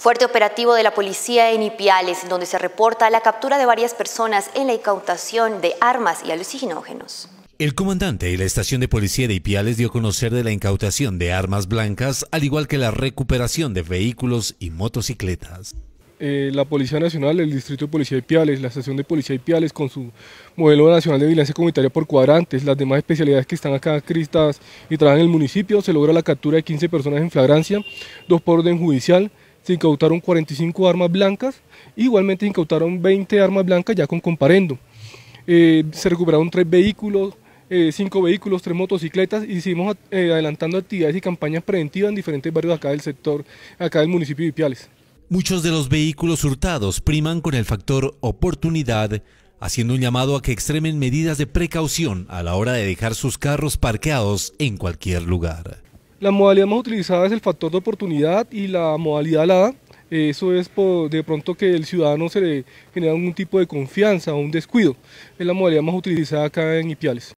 Fuerte operativo de la policía en Ipiales, donde se reporta la captura de varias personas en la incautación de armas y alucinógenos. El comandante de la estación de policía de Ipiales dio a conocer de la incautación de armas blancas, al igual que la recuperación de vehículos y motocicletas. Eh, la Policía Nacional, el Distrito de Policía de Ipiales, la Estación de Policía de Ipiales, con su modelo nacional de vigilancia comunitaria por cuadrantes, las demás especialidades que están acá cristas y trabajan en el municipio, se logra la captura de 15 personas en flagrancia, dos por orden judicial, se incautaron 45 armas blancas, igualmente incautaron 20 armas blancas ya con comparendo. Eh, se recuperaron tres vehículos, eh, cinco vehículos, tres motocicletas, y seguimos eh, adelantando actividades y campañas preventivas en diferentes barrios acá del sector, acá del municipio de Ipiales. Muchos de los vehículos hurtados priman con el factor oportunidad, haciendo un llamado a que extremen medidas de precaución a la hora de dejar sus carros parqueados en cualquier lugar. La modalidad más utilizada es el factor de oportunidad y la modalidad alada. Eso es por, de pronto que el ciudadano se le genera algún tipo de confianza o un descuido. Es la modalidad más utilizada acá en Ipiales.